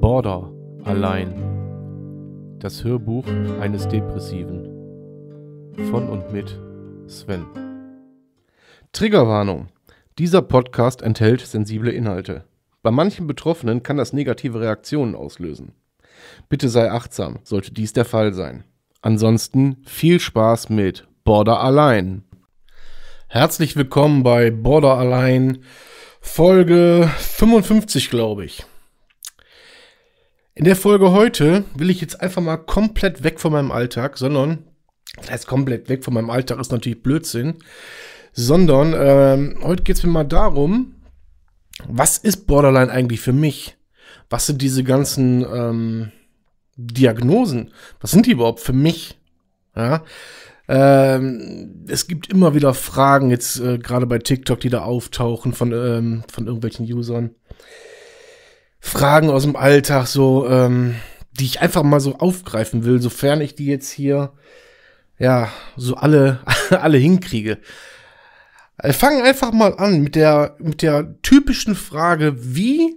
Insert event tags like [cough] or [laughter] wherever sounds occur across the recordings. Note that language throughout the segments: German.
Border allein. Das Hörbuch eines Depressiven. Von und mit Sven. Triggerwarnung. Dieser Podcast enthält sensible Inhalte. Bei manchen Betroffenen kann das negative Reaktionen auslösen. Bitte sei achtsam, sollte dies der Fall sein. Ansonsten viel Spaß mit Border allein. Herzlich willkommen bei Border allein Folge 55, glaube ich. In der Folge heute will ich jetzt einfach mal komplett weg von meinem Alltag, sondern, das heißt komplett weg von meinem Alltag ist natürlich Blödsinn, sondern ähm, heute geht es mir mal darum, was ist Borderline eigentlich für mich? Was sind diese ganzen ähm, Diagnosen? Was sind die überhaupt für mich? Ja, ähm, es gibt immer wieder Fragen, jetzt äh, gerade bei TikTok, die da auftauchen von, ähm, von irgendwelchen Usern. Fragen aus dem Alltag, so, ähm, die ich einfach mal so aufgreifen will, sofern ich die jetzt hier, ja, so alle, [laughs] alle hinkriege. Wir äh, fangen einfach mal an mit der, mit der typischen Frage, wie,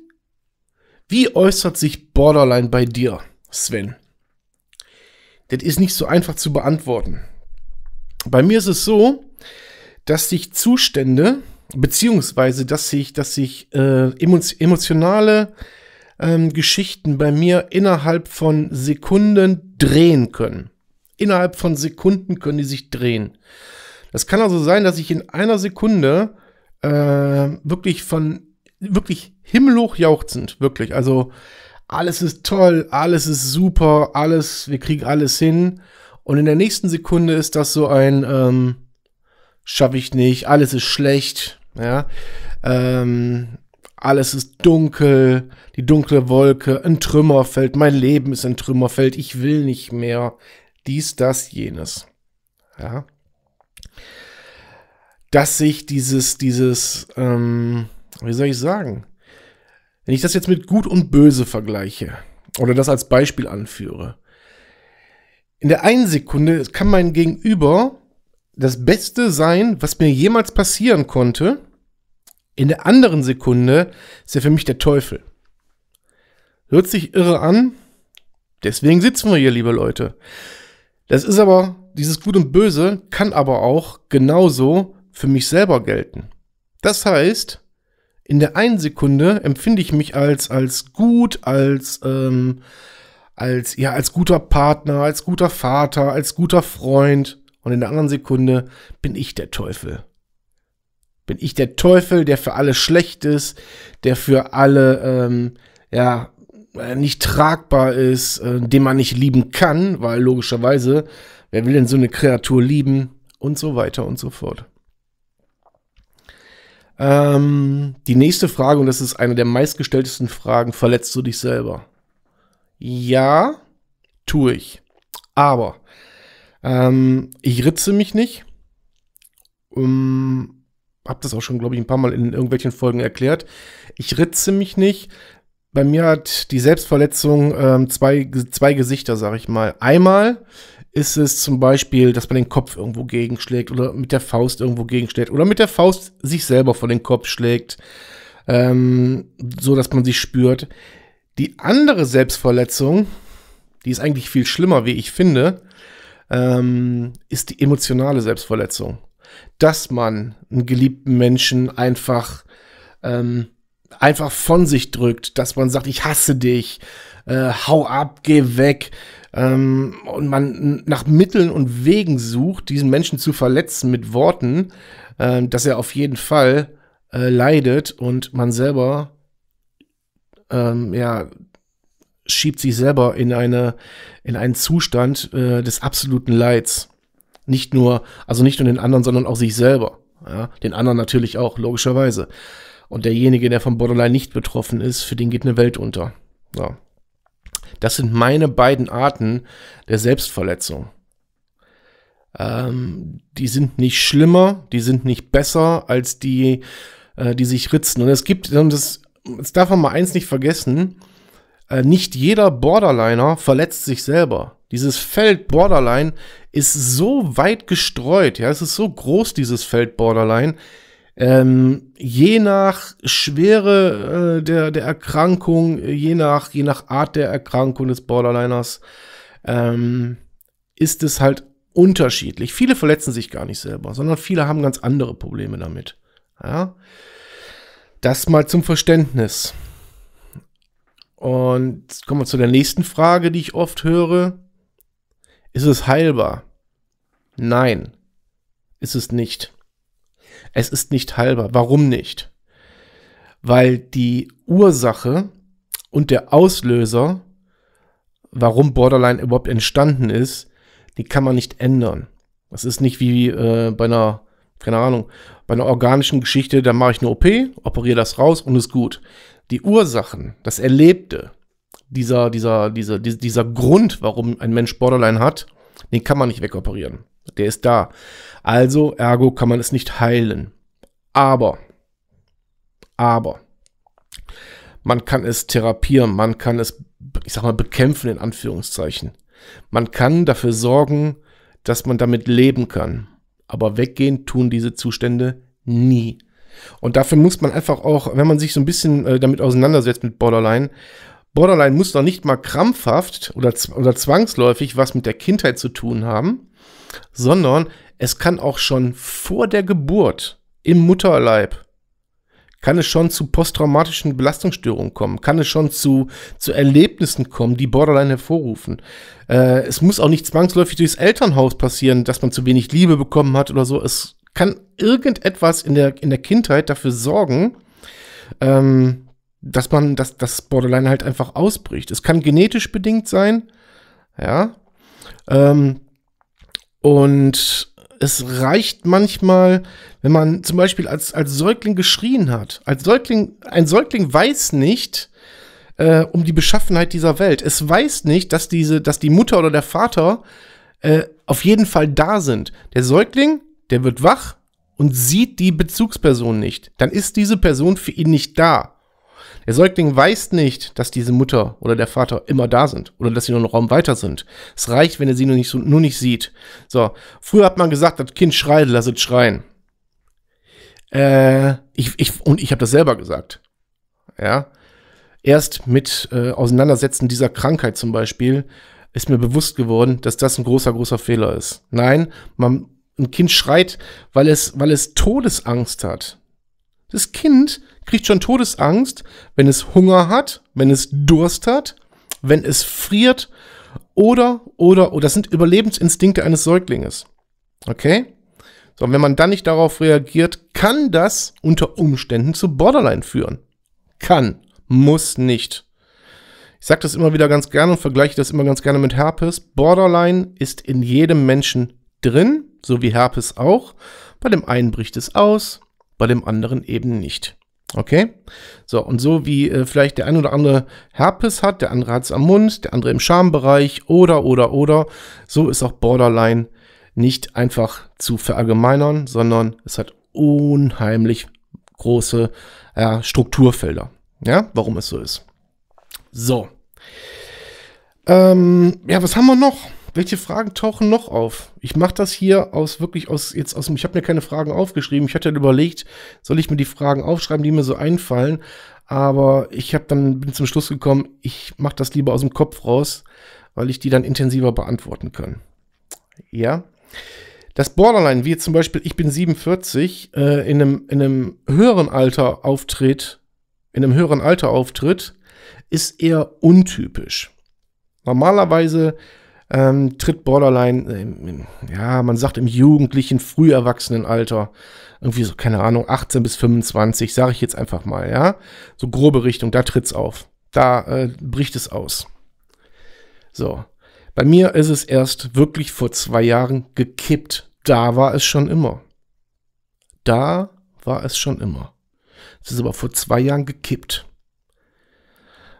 wie äußert sich Borderline bei dir, Sven? Das ist nicht so einfach zu beantworten. Bei mir ist es so, dass sich Zustände, beziehungsweise dass sich, dass äh, emotionale ähm, Geschichten bei mir innerhalb von Sekunden drehen können. Innerhalb von Sekunden können die sich drehen. Das kann also sein, dass ich in einer Sekunde äh, wirklich von wirklich himmelhoch jauchzend, wirklich. Also alles ist toll, alles ist super, alles, wir kriegen alles hin. Und in der nächsten Sekunde ist das so ein, ähm, schaffe ich nicht, alles ist schlecht, ja, ähm, alles ist dunkel, die dunkle Wolke, ein Trümmerfeld, mein Leben ist ein Trümmerfeld, ich will nicht mehr, dies, das, jenes, ja. Dass sich dieses, dieses, ähm, wie soll ich sagen, wenn ich das jetzt mit Gut und Böse vergleiche oder das als Beispiel anführe, in der einen Sekunde kann mein Gegenüber das Beste sein, was mir jemals passieren konnte. In der anderen Sekunde ist er für mich der Teufel. Hört sich irre an. Deswegen sitzen wir hier, liebe Leute. Das ist aber, dieses Gut und Böse kann aber auch genauso für mich selber gelten. Das heißt, in der einen Sekunde empfinde ich mich als, als gut, als ähm, als, ja, als guter Partner, als guter Vater, als guter Freund. Und in der anderen Sekunde bin ich der Teufel. Bin ich der Teufel, der für alle schlecht ist, der für alle, ähm, ja, äh, nicht tragbar ist, äh, den man nicht lieben kann, weil logischerweise, wer will denn so eine Kreatur lieben? Und so weiter und so fort. Ähm, die nächste Frage, und das ist eine der meistgestelltesten Fragen, verletzt du dich selber? Ja, tue ich. Aber ähm, ich ritze mich nicht. Um, ähm, hab das auch schon, glaube ich, ein paar Mal in irgendwelchen Folgen erklärt. Ich ritze mich nicht. Bei mir hat die Selbstverletzung ähm, zwei, zwei Gesichter, sage ich mal. Einmal ist es zum Beispiel, dass man den Kopf irgendwo gegenschlägt oder mit der Faust irgendwo gegenschlägt oder mit der Faust sich selber vor den Kopf schlägt, ähm, so dass man sich spürt. Die andere Selbstverletzung, die ist eigentlich viel schlimmer, wie ich finde, ähm, ist die emotionale Selbstverletzung. Dass man einen geliebten Menschen einfach, ähm, einfach von sich drückt, dass man sagt, ich hasse dich, äh, hau ab, geh weg. Ähm, und man nach Mitteln und Wegen sucht, diesen Menschen zu verletzen mit Worten, äh, dass er auf jeden Fall äh, leidet und man selber ähm, ja, schiebt sich selber in eine, in einen Zustand äh, des absoluten Leids. Nicht nur, also nicht nur den anderen, sondern auch sich selber. Ja? Den anderen natürlich auch, logischerweise. Und derjenige, der vom Borderline nicht betroffen ist, für den geht eine Welt unter. Ja. Das sind meine beiden Arten der Selbstverletzung. Ähm, die sind nicht schlimmer, die sind nicht besser als die, äh, die sich ritzen. Und es gibt, das jetzt darf man mal eins nicht vergessen, äh, nicht jeder Borderliner verletzt sich selber. Dieses Feld Borderline ist so weit gestreut, ja, es ist so groß, dieses Feld Borderline. Ähm, je nach Schwere äh, der, der Erkrankung, je nach, je nach Art der Erkrankung des Borderliners, ähm, ist es halt unterschiedlich. Viele verletzen sich gar nicht selber, sondern viele haben ganz andere Probleme damit. Ja? Das mal zum Verständnis. Und kommen wir zu der nächsten Frage, die ich oft höre. Ist es heilbar? Nein, ist es nicht. Es ist nicht heilbar. Warum nicht? Weil die Ursache und der Auslöser, warum Borderline überhaupt entstanden ist, die kann man nicht ändern. Das ist nicht wie äh, bei einer keine Ahnung, bei einer organischen Geschichte, dann mache ich eine OP, operiere das raus und ist gut. Die Ursachen, das Erlebte, dieser, dieser, dieser, dieser Grund, warum ein Mensch Borderline hat, den kann man nicht wegoperieren. Der ist da. Also, ergo kann man es nicht heilen. Aber, aber, man kann es therapieren, man kann es, ich sag mal, bekämpfen in Anführungszeichen. Man kann dafür sorgen, dass man damit leben kann. Aber weggehen tun diese Zustände nie. Und dafür muss man einfach auch, wenn man sich so ein bisschen äh, damit auseinandersetzt mit Borderline, Borderline muss doch nicht mal krampfhaft oder, oder zwangsläufig was mit der Kindheit zu tun haben, sondern es kann auch schon vor der Geburt im Mutterleib kann es schon zu posttraumatischen Belastungsstörungen kommen, kann es schon zu, zu Erlebnissen kommen, die Borderline hervorrufen. Äh, es muss auch nicht zwangsläufig durchs Elternhaus passieren, dass man zu wenig Liebe bekommen hat oder so. Es kann irgendetwas in der, in der Kindheit dafür sorgen, ähm, dass man, dass das Borderline halt einfach ausbricht. Es kann genetisch bedingt sein, ja. Ähm, und es reicht manchmal, wenn man zum Beispiel als, als Säugling geschrien hat. Als Säugling, ein Säugling weiß nicht, äh, um die Beschaffenheit dieser Welt. Es weiß nicht, dass diese, dass die Mutter oder der Vater äh, auf jeden Fall da sind. Der Säugling, der wird wach und sieht die Bezugsperson nicht. Dann ist diese Person für ihn nicht da. Der Säugling weiß nicht, dass diese Mutter oder der Vater immer da sind oder dass sie nur einen Raum weiter sind. Es reicht, wenn er sie nur nicht, nur nicht sieht. So, früher hat man gesagt, das Kind schreit, lass es schreien. Äh, ich, ich, und ich habe das selber gesagt. Ja. Erst mit äh, Auseinandersetzen dieser Krankheit zum Beispiel ist mir bewusst geworden, dass das ein großer, großer Fehler ist. Nein, man, ein Kind schreit, weil es, weil es Todesangst hat. Das Kind kriegt schon Todesangst, wenn es Hunger hat, wenn es Durst hat, wenn es friert oder, oder, oder. Das sind Überlebensinstinkte eines Säuglinges. Okay? So, und wenn man dann nicht darauf reagiert, kann das unter Umständen zu Borderline führen. Kann, muss nicht. Ich sage das immer wieder ganz gerne und vergleiche das immer ganz gerne mit Herpes. Borderline ist in jedem Menschen drin, so wie Herpes auch. Bei dem einen bricht es aus, bei dem anderen eben nicht. Okay? So, und so wie äh, vielleicht der ein oder andere Herpes hat, der andere hat es am Mund, der andere im Schambereich oder, oder, oder, so ist auch Borderline nicht einfach zu verallgemeinern, sondern es hat unheimlich große äh, Strukturfelder. Ja, warum es so ist. So. Ähm, ja, was haben wir noch? welche Fragen tauchen noch auf? Ich mache das hier aus wirklich aus jetzt aus. Ich habe mir keine Fragen aufgeschrieben. Ich hatte überlegt, soll ich mir die Fragen aufschreiben, die mir so einfallen. Aber ich habe dann bin zum Schluss gekommen, ich mache das lieber aus dem Kopf raus, weil ich die dann intensiver beantworten kann. Ja. Das Borderline, wie jetzt zum Beispiel, ich bin 47, äh, in, einem, in einem höheren Alter auftritt, in einem höheren Alter auftritt, ist eher untypisch. Normalerweise ähm, tritt Borderline, äh, ja, man sagt im jugendlichen, Früherwachsenenalter, irgendwie so, keine Ahnung, 18 bis 25, sage ich jetzt einfach mal, ja. So grobe Richtung, da tritt's auf. Da äh, bricht es aus. So. Bei mir ist es erst wirklich vor zwei Jahren gekippt. Da war es schon immer. Da war es schon immer. Es ist aber vor zwei Jahren gekippt.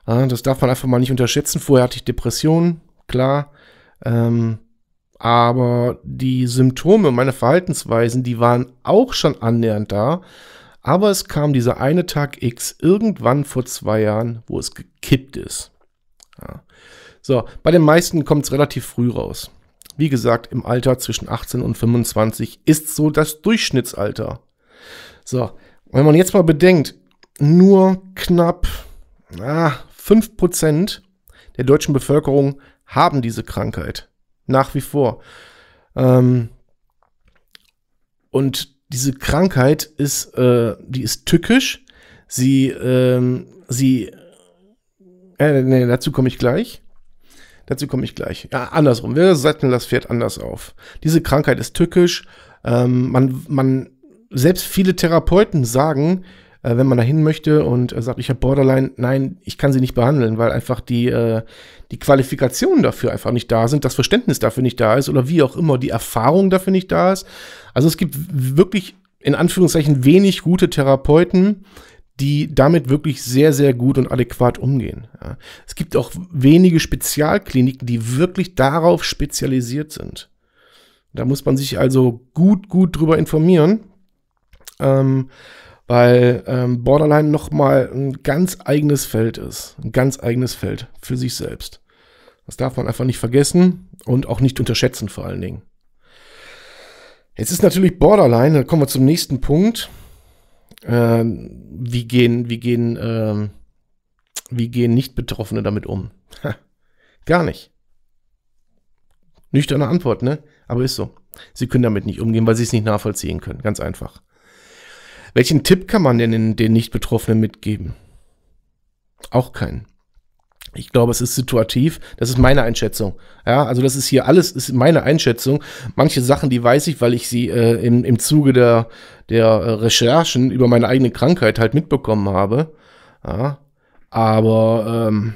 Ja, ah, das darf man einfach mal nicht unterschätzen. Vorher hatte ich Depressionen, klar. Ähm, aber die Symptome, meine Verhaltensweisen, die waren auch schon annähernd da. Aber es kam dieser eine Tag X irgendwann vor zwei Jahren, wo es gekippt ist. Ja. So, bei den meisten kommt es relativ früh raus. Wie gesagt, im Alter zwischen 18 und 25 ist so das Durchschnittsalter. So, wenn man jetzt mal bedenkt, nur knapp ah, 5% der deutschen Bevölkerung haben diese Krankheit. Nach wie vor. Ähm, und diese Krankheit ist, äh, die ist tückisch. Sie, ähm, sie, äh, nee, dazu komme ich gleich. Dazu komme ich gleich. Ja, andersrum. Wir satteln das Pferd anders auf. Diese Krankheit ist tückisch. Ähm, man, man, selbst viele Therapeuten sagen, äh, wenn man da hin möchte und äh, sagt, ich habe Borderline, nein, ich kann sie nicht behandeln, weil einfach die, äh, die Qualifikationen dafür einfach nicht da sind, das Verständnis dafür nicht da ist oder wie auch immer die Erfahrung dafür nicht da ist. Also es gibt wirklich in Anführungszeichen wenig gute Therapeuten, die damit wirklich sehr, sehr gut und adäquat umgehen. Ja. Es gibt auch wenige Spezialkliniken, die wirklich darauf spezialisiert sind. Da muss man sich also gut, gut drüber informieren. Ähm, weil ähm, Borderline nochmal ein ganz eigenes Feld ist. Ein ganz eigenes Feld für sich selbst. Das darf man einfach nicht vergessen und auch nicht unterschätzen vor allen Dingen. Jetzt ist natürlich Borderline, da kommen wir zum nächsten Punkt. Ähm, wie gehen, wie gehen, ähm, wie gehen Nicht-Betroffene damit um? Ha, gar nicht. Nüchterne Antwort, ne? Aber ist so. Sie können damit nicht umgehen, weil sie es nicht nachvollziehen können. Ganz einfach. Welchen Tipp kann man denn den, den Nicht-Betroffenen mitgeben? Auch keinen. Ich glaube, es ist situativ. Das ist meine Einschätzung. Ja, also das ist hier alles ist meine Einschätzung. Manche Sachen, die weiß ich, weil ich sie äh, im, im Zuge der, der äh, Recherchen über meine eigene Krankheit halt mitbekommen habe. Ja, aber ähm,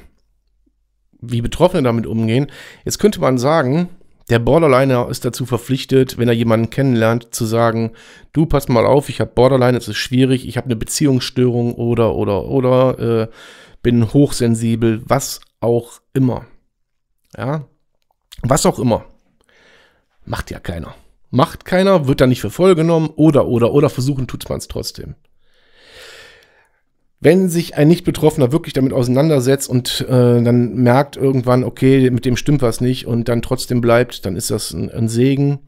wie Betroffene damit umgehen. Jetzt könnte man sagen, der Borderliner ist dazu verpflichtet, wenn er jemanden kennenlernt, zu sagen, du pass mal auf, ich habe Borderline, es ist schwierig, ich habe eine Beziehungsstörung oder oder oder äh, bin hochsensibel, was auch immer. Ja, was auch immer. Macht ja keiner. Macht keiner, wird dann nicht für voll genommen oder oder oder versuchen tut man es trotzdem wenn sich ein Nicht-Betroffener wirklich damit auseinandersetzt und äh, dann merkt irgendwann, okay, mit dem stimmt was nicht und dann trotzdem bleibt, dann ist das ein, ein Segen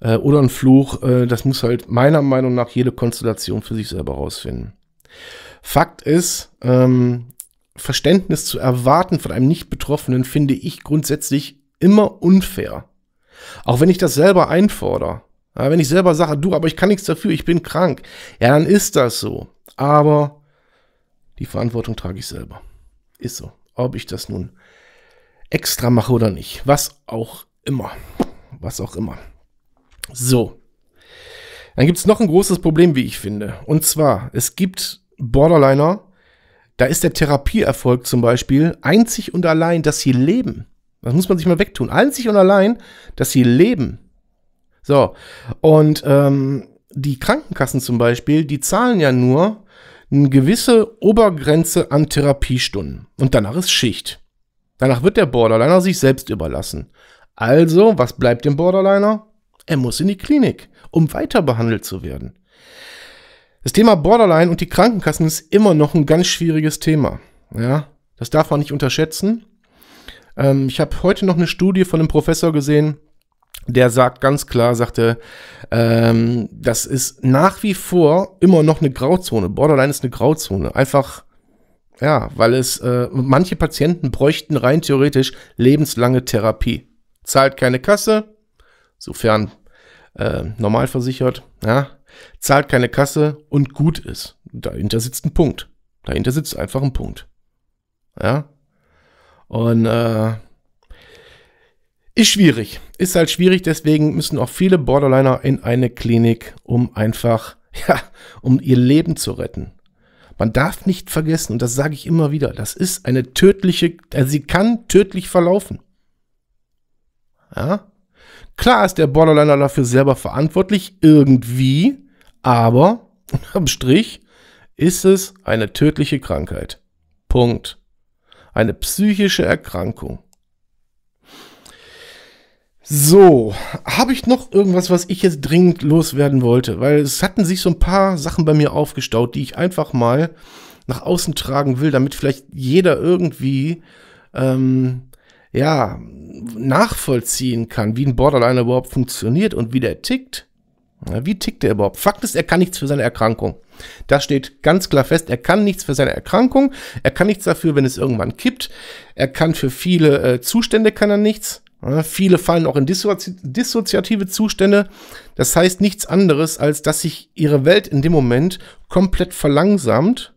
äh, oder ein Fluch. Äh, das muss halt meiner Meinung nach jede Konstellation für sich selber rausfinden. Fakt ist, ähm, Verständnis zu erwarten von einem Nicht-Betroffenen finde ich grundsätzlich immer unfair. Auch wenn ich das selber einfordere. Ja, wenn ich selber sage, du, aber ich kann nichts dafür, ich bin krank. Ja, dann ist das so. Aber die Verantwortung trage ich selber. Ist so. Ob ich das nun extra mache oder nicht. Was auch immer. Was auch immer. So. Dann gibt es noch ein großes Problem, wie ich finde. Und zwar, es gibt Borderliner, da ist der Therapieerfolg zum Beispiel einzig und allein, dass sie leben. Das muss man sich mal wegtun. Einzig und allein, dass sie leben. So, und ähm, die Krankenkassen zum Beispiel, die zahlen ja nur eine gewisse Obergrenze an Therapiestunden. Und danach ist Schicht. Danach wird der Borderliner sich selbst überlassen. Also, was bleibt dem Borderliner? Er muss in die Klinik, um weiter behandelt zu werden. Das Thema Borderline und die Krankenkassen ist immer noch ein ganz schwieriges Thema. Ja, das darf man nicht unterschätzen. Ähm, ich habe heute noch eine Studie von einem Professor gesehen, der sagt ganz klar, sagte, ähm, das ist nach wie vor immer noch eine Grauzone. Borderline ist eine Grauzone. Einfach, ja, weil es, äh, manche Patienten bräuchten rein theoretisch lebenslange Therapie. Zahlt keine Kasse, sofern äh, normal versichert, ja, zahlt keine Kasse und gut ist. Dahinter sitzt ein Punkt. Dahinter sitzt einfach ein Punkt. Ja. Und äh, ist schwierig. Ist halt schwierig, deswegen müssen auch viele Borderliner in eine Klinik, um einfach, [laughs] ja, um ihr Leben zu retten. Man darf nicht vergessen, und das sage ich immer wieder, das ist eine tödliche, also sie kann tödlich verlaufen. Ja? Klar ist der Borderliner dafür selber verantwortlich, irgendwie, aber am [laughs] Strich ist es eine tödliche Krankheit. Punkt. Eine psychische Erkrankung. So, habe ich noch irgendwas, was ich jetzt dringend loswerden wollte? Weil es hatten sich so ein paar Sachen bei mir aufgestaut, die ich einfach mal nach außen tragen will, damit vielleicht jeder irgendwie ähm, ja nachvollziehen kann, wie ein Borderliner überhaupt funktioniert und wie der tickt. Wie tickt er überhaupt? Fakt ist, er kann nichts für seine Erkrankung. Das steht ganz klar fest. Er kann nichts für seine Erkrankung. Er kann nichts dafür, wenn es irgendwann kippt. Er kann für viele äh, Zustände kann er nichts. Viele fallen auch in dissoziative Zustände. Das heißt nichts anderes, als dass sich ihre Welt in dem Moment komplett verlangsamt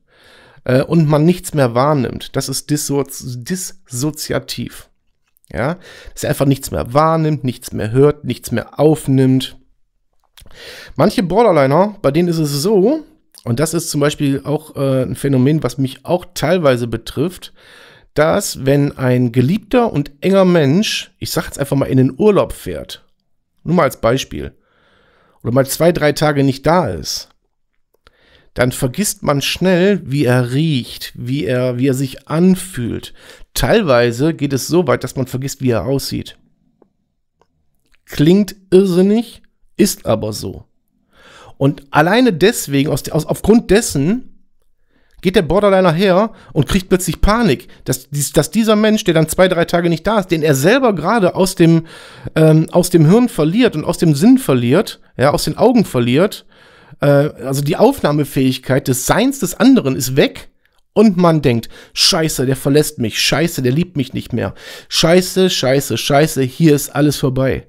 äh, und man nichts mehr wahrnimmt. Das ist dissoziativ. Ja, dass er einfach nichts mehr wahrnimmt, nichts mehr hört, nichts mehr aufnimmt. Manche Borderliner, bei denen ist es so, und das ist zum Beispiel auch äh, ein Phänomen, was mich auch teilweise betrifft, dass wenn ein geliebter und enger Mensch, ich sage jetzt einfach mal, in den Urlaub fährt, nur mal als Beispiel, oder mal zwei, drei Tage nicht da ist, dann vergisst man schnell, wie er riecht, wie er, wie er sich anfühlt. Teilweise geht es so weit, dass man vergisst, wie er aussieht. Klingt irrsinnig, ist aber so. Und alleine deswegen, aus, aus, aufgrund dessen, geht der Borderliner her und kriegt plötzlich Panik, dass, dass dieser Mensch, der dann zwei, drei Tage nicht da ist, den er selber gerade aus dem, ähm, aus dem Hirn verliert und aus dem Sinn verliert, ja, aus den Augen verliert, äh, also die Aufnahmefähigkeit des Seins des anderen ist weg. Und man denkt, scheiße, der verlässt mich, scheiße, der liebt mich nicht mehr, scheiße, scheiße, scheiße, hier ist alles vorbei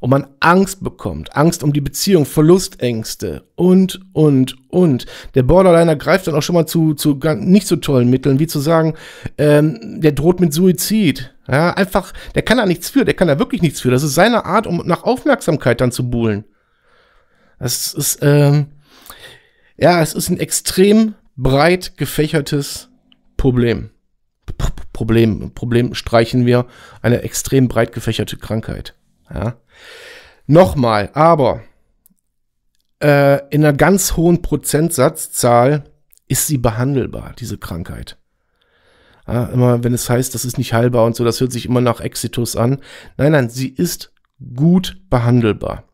und man Angst bekommt, Angst um die Beziehung, Verlustängste und, und, und. Der Borderliner greift dann auch schon mal zu, zu nicht so tollen Mitteln, wie zu sagen, ähm, der droht mit Suizid. Ja, einfach, der kann da nichts für, der kann da wirklich nichts für. Das ist seine Art, um nach Aufmerksamkeit dann zu buhlen. Das ist, ähm, ja, es ist ein extrem breit gefächertes Problem. P Problem, Problem streichen wir, eine extrem breit gefächerte Krankheit. Ja. Nochmal, aber äh, in einer ganz hohen Prozentsatzzahl ist sie behandelbar, diese Krankheit. Ja, immer wenn es heißt, das ist nicht heilbar und so, das hört sich immer nach Exitus an. Nein, nein, sie ist gut behandelbar.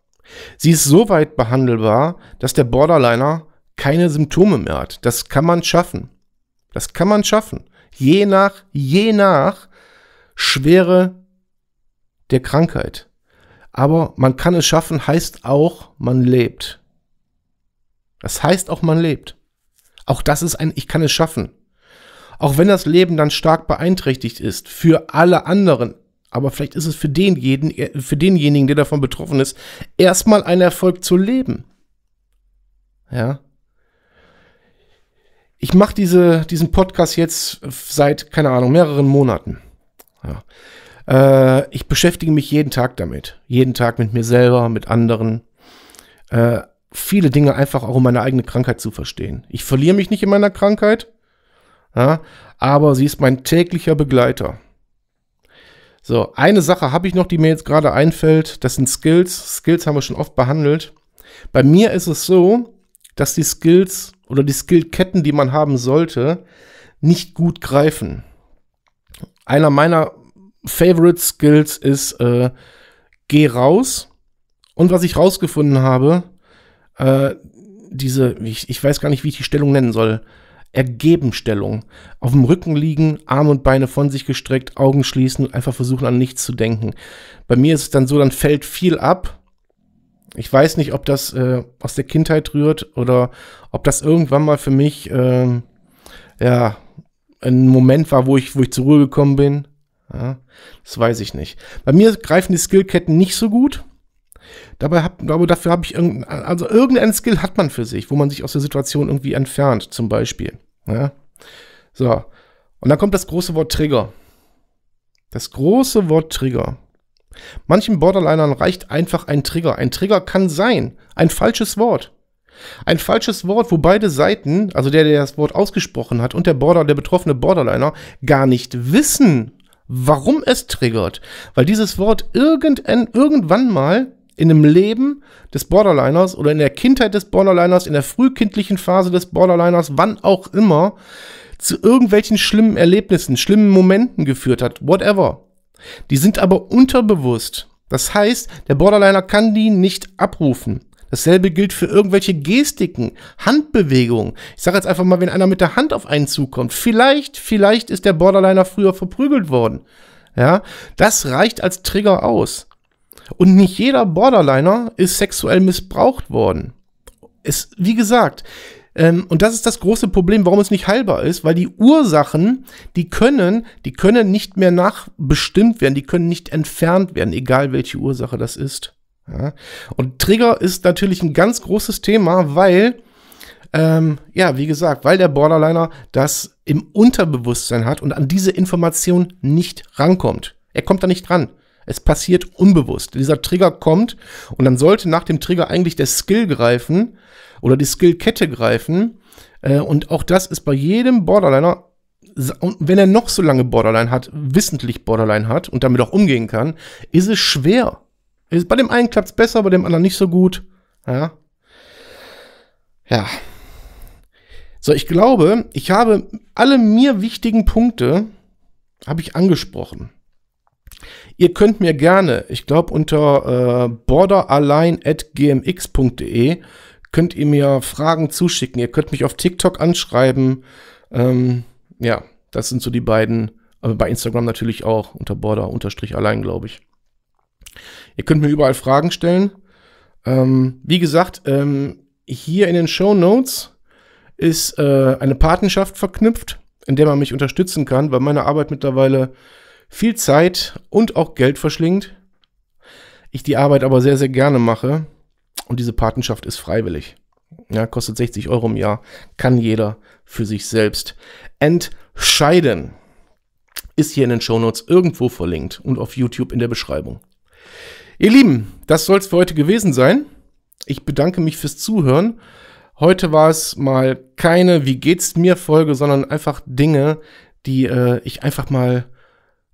Sie ist so weit behandelbar, dass der Borderliner keine Symptome mehr hat. Das kann man schaffen. Das kann man schaffen. Je nach, je nach Schwere der Krankheit. Aber man kann es schaffen, heißt auch, man lebt. Das heißt auch, man lebt. Auch das ist ein, ich kann es schaffen. Auch wenn das Leben dann stark beeinträchtigt ist, für alle anderen, aber vielleicht ist es für, den jeden, für denjenigen, der davon betroffen ist, erstmal ein Erfolg zu leben. Ja. Ich mache diese, diesen Podcast jetzt seit, keine Ahnung, mehreren Monaten. Ja. Äh, ich beschäftige mich jeden Tag damit. Jeden Tag mit mir selber, mit anderen. Äh, viele Dinge einfach auch, um meine eigene Krankheit zu verstehen. Ich verliere mich nicht in meiner Krankheit, ja, aber sie ist mein täglicher Begleiter. So, eine Sache habe ich noch, die mir jetzt gerade einfällt. Das sind Skills. Skills haben wir schon oft behandelt. Bei mir ist es so, dass die Skills oder die Skillketten, die man haben sollte, nicht gut greifen. Einer meiner Favorite Skills ist, äh, geh raus. Und was ich rausgefunden habe, äh, diese, ich, ich weiß gar nicht, wie ich die Stellung nennen soll. Ergebenstellung. Auf dem Rücken liegen, Arme und Beine von sich gestreckt, Augen schließen und einfach versuchen, an nichts zu denken. Bei mir ist es dann so, dann fällt viel ab. Ich weiß nicht, ob das äh, aus der Kindheit rührt oder ob das irgendwann mal für mich äh, ja, ein Moment war, wo ich, wo ich zur Ruhe gekommen bin. Ja, das weiß ich nicht. Bei mir greifen die Skillketten nicht so gut. Dabei hab, aber dafür habe ich irgendein, also irgendein Skill hat man für sich, wo man sich aus der Situation irgendwie entfernt, zum Beispiel. Ja. So. Und dann kommt das große Wort Trigger. Das große Wort Trigger. Manchen Borderlinern reicht einfach ein Trigger. Ein Trigger kann sein. Ein falsches Wort. Ein falsches Wort, wo beide Seiten, also der, der das Wort ausgesprochen hat und der Border, der betroffene Borderliner, gar nicht wissen, warum es triggert. Weil dieses Wort irgendwann, irgendwann mal in dem Leben des Borderliners oder in der Kindheit des Borderliners, in der frühkindlichen Phase des Borderliners, wann auch immer, zu irgendwelchen schlimmen Erlebnissen, schlimmen Momenten geführt hat, whatever. Die sind aber unterbewusst. Das heißt, der Borderliner kann die nicht abrufen. Dasselbe gilt für irgendwelche Gestiken, Handbewegungen. Ich sage jetzt einfach mal, wenn einer mit der Hand auf einen zukommt, vielleicht, vielleicht ist der Borderliner früher verprügelt worden. Ja, das reicht als Trigger aus. Und nicht jeder Borderliner ist sexuell missbraucht worden. Es, wie gesagt, ähm, und das ist das große Problem, warum es nicht heilbar ist, weil die Ursachen, die können, die können nicht mehr nachbestimmt werden, die können nicht entfernt werden, egal welche Ursache das ist. Ja. Und Trigger ist natürlich ein ganz großes Thema, weil, ähm, ja, wie gesagt, weil der Borderliner das im Unterbewusstsein hat und an diese Information nicht rankommt. Er kommt da nicht ran. Es passiert unbewusst. Dieser Trigger kommt und dann sollte nach dem Trigger eigentlich der Skill greifen oder die Skillkette greifen. Äh, und auch das ist bei jedem Borderliner und wenn er noch so lange Borderline hat, wissentlich Borderline hat und damit auch umgehen kann, ist es schwer, bei dem einen klappt es besser, bei dem anderen nicht so gut. Ja. Ja. So, ich glaube, ich habe alle mir wichtigen Punkte habe ich angesprochen. Ihr könnt mir gerne, ich glaube unter äh, borderalline.gmx.de könnt ihr mir Fragen zuschicken. Ihr könnt mich auf TikTok anschreiben. Ähm, ja, das sind so die beiden. Aber bei Instagram natürlich auch unter border-allein, glaube ich. Ihr könnt mir überall Fragen stellen. Ähm, wie gesagt, ähm, hier in den Show Notes ist äh, eine Patenschaft verknüpft, in der man mich unterstützen kann, weil meine Arbeit mittlerweile viel Zeit und auch Geld verschlingt. Ich die Arbeit aber sehr, sehr gerne mache und diese Patenschaft ist freiwillig. Ja, kostet 60 Euro im Jahr, kann jeder für sich selbst entscheiden. Ist hier in den Show Notes irgendwo verlinkt und auf YouTube in der Beschreibung. Ihr Lieben, das soll es für heute gewesen sein. Ich bedanke mich fürs Zuhören. Heute war es mal keine Wie geht's mir Folge, sondern einfach Dinge, die äh, ich einfach mal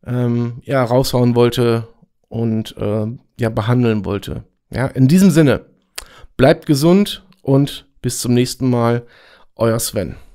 ähm, ja, raushauen wollte und äh, ja, behandeln wollte. Ja, in diesem Sinne, bleibt gesund und bis zum nächsten Mal. Euer Sven.